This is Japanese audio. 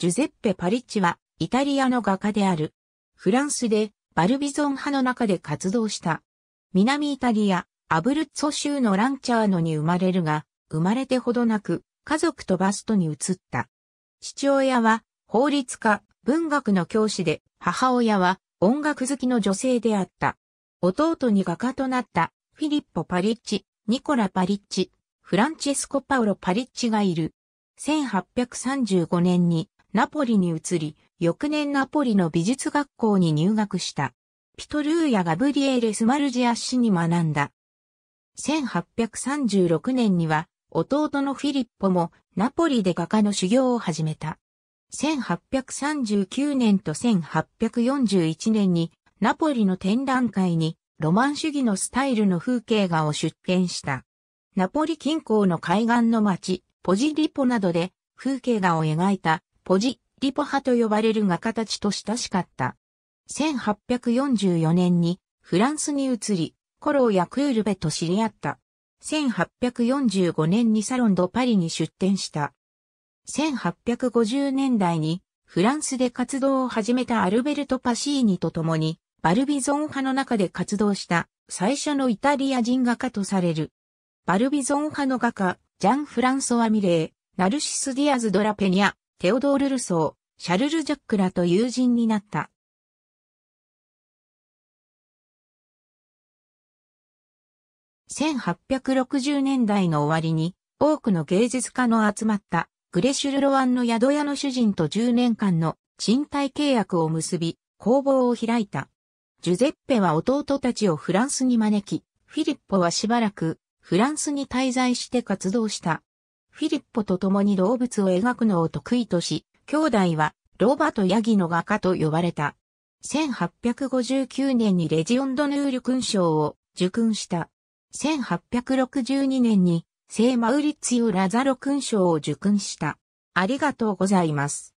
ジュゼッペ・パリッチは、イタリアの画家である。フランスで、バルビゾン派の中で活動した。南イタリア、アブルッツォ州のランチャーノに生まれるが、生まれてほどなく、家族とバストに移った。父親は、法律家、文学の教師で、母親は、音楽好きの女性であった。弟に画家となった、フィリッポ・パリッチ、ニコラ・パリッチ、フランチェスコ・パウロ・パリッチがいる。1835年にナポリに移り、翌年ナポリの美術学校に入学した。ピトルーやガブリエレ・スマルジア氏に学んだ。1836年には、弟のフィリッポもナポリで画家の修行を始めた。1839年と1841年にナポリの展覧会にロマン主義のスタイルの風景画を出展した。ナポリ近郊の海岸の町、ポジリポなどで風景画を描いたポジ、リポ派と呼ばれる画家たちと親しかった。1844年にフランスに移り、コローやクールベと知り合った。1845年にサロンドパリに出展した。1850年代にフランスで活動を始めたアルベルト・パシーニと共に、バルビゾン派の中で活動した最初のイタリア人画家とされる。バルビゾン派の画家、ジャン・フランソワ・ミレー、ナルシス・ディアズ・ドラペニャ、テオドール・ルソー、シャルル・ジャックらと友人になった。1860年代の終わりに多くの芸術家の集まったグレシュル・ロワンの宿屋の主人と10年間の賃貸契約を結び工房を開いた。ジュゼッペは弟たちをフランスに招き、フィリッポはしばらくフランスに滞在して活動した。フィリッポと共に動物を描くのを得意とし、兄弟はロバとヤギの画家と呼ばれた。1859年にレジオンドヌール勲章を受勲した。1862年に聖マウリッツィオ・ラザロ勲章を受勲した。ありがとうございます。